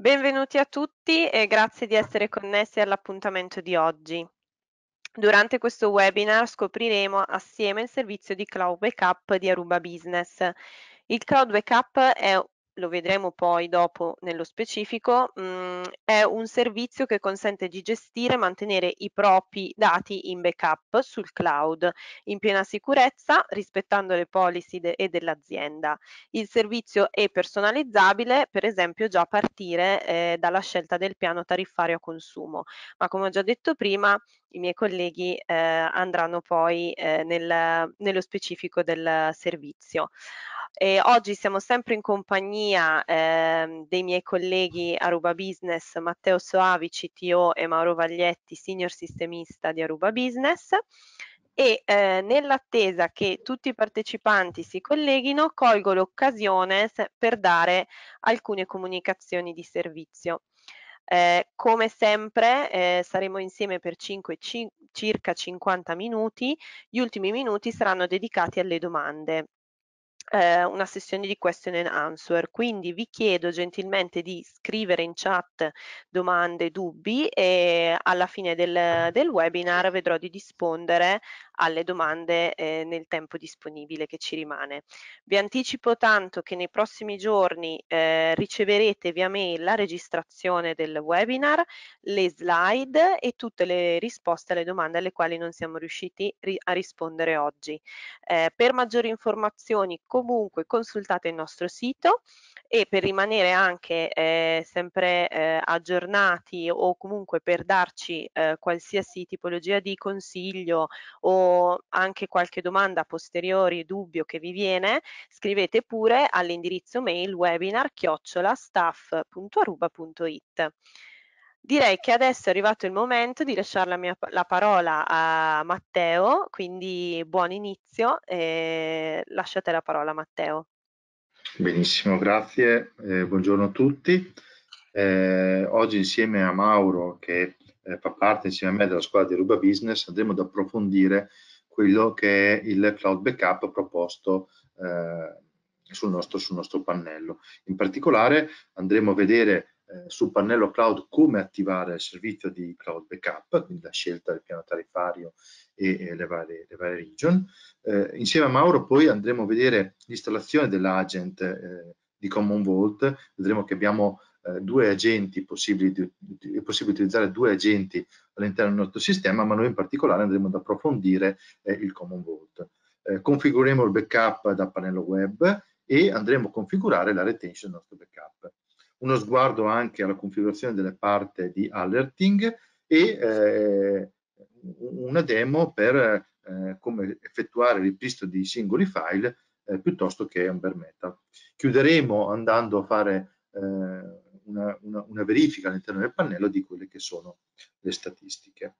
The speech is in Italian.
Benvenuti a tutti e grazie di essere connessi all'appuntamento di oggi. Durante questo webinar scopriremo assieme il servizio di Cloud Backup di Aruba Business. Il Cloud Backup è lo vedremo poi dopo nello specifico, mh, mm, è un servizio che consente di gestire e mantenere i propri dati in backup sul cloud in piena sicurezza rispettando le policy de e dell'azienda. Il servizio è personalizzabile per esempio già a partire eh, dalla scelta del piano tariffario a consumo, ma come ho già detto prima i miei colleghi eh, andranno poi eh, nel, nello specifico del servizio. E oggi siamo sempre in compagnia eh, dei miei colleghi Aruba Business, Matteo Soavi, CTO e Mauro Vaglietti, Senior Sistemista di Aruba Business e eh, nell'attesa che tutti i partecipanti si colleghino colgo l'occasione per dare alcune comunicazioni di servizio. Eh, come sempre eh, saremo insieme per 5, circa 50 minuti, gli ultimi minuti saranno dedicati alle domande eh, una sessione di question and answer. Quindi vi chiedo gentilmente di scrivere in chat domande, dubbi e alla fine del, del webinar vedrò di rispondere alle domande eh, nel tempo disponibile che ci rimane. Vi anticipo tanto che nei prossimi giorni eh, riceverete via mail la registrazione del webinar, le slide e tutte le risposte alle domande alle quali non siamo riusciti ri a rispondere oggi. Eh, per maggiori informazioni comunque consultate il nostro sito e per rimanere anche eh, sempre eh, aggiornati o comunque per darci eh, qualsiasi tipologia di consiglio o anche qualche domanda posteriore, dubbio che vi viene, scrivete pure all'indirizzo mail webinar chiocciola staff.aruba.it. Direi che adesso è arrivato il momento di lasciare la, mia, la parola a Matteo, quindi buon inizio e lasciate la parola a Matteo. Benissimo, grazie, eh, buongiorno a tutti. Eh, oggi insieme a Mauro che eh, fa parte insieme a me della scuola di Ruba Business andremo ad approfondire quello che è il cloud backup proposto eh, sul, nostro, sul, nostro, pannello. In particolare andremo a vedere eh, sul pannello cloud come attivare il servizio di cloud backup, quindi la scelta del piano tarifario e, e le, varie, le, varie, region. Eh, insieme a Mauro poi andremo a vedere l'installazione dell'agent eh, di Common Vault, vedremo che abbiamo eh, due agenti possibili, è possibile utilizzare due agenti all'interno del nostro sistema, ma noi in particolare andremo ad approfondire eh, il Common Vault. Eh, configureremo il backup da pannello web e andremo a configurare la retention del nostro backup. Uno sguardo anche alla configurazione delle parti di alerting e eh, una demo per eh, come effettuare il ripristino di singoli file piuttosto che un bare metal. Chiuderemo andando a fare eh, una, una, una verifica all'interno del pannello di quelle che sono le statistiche.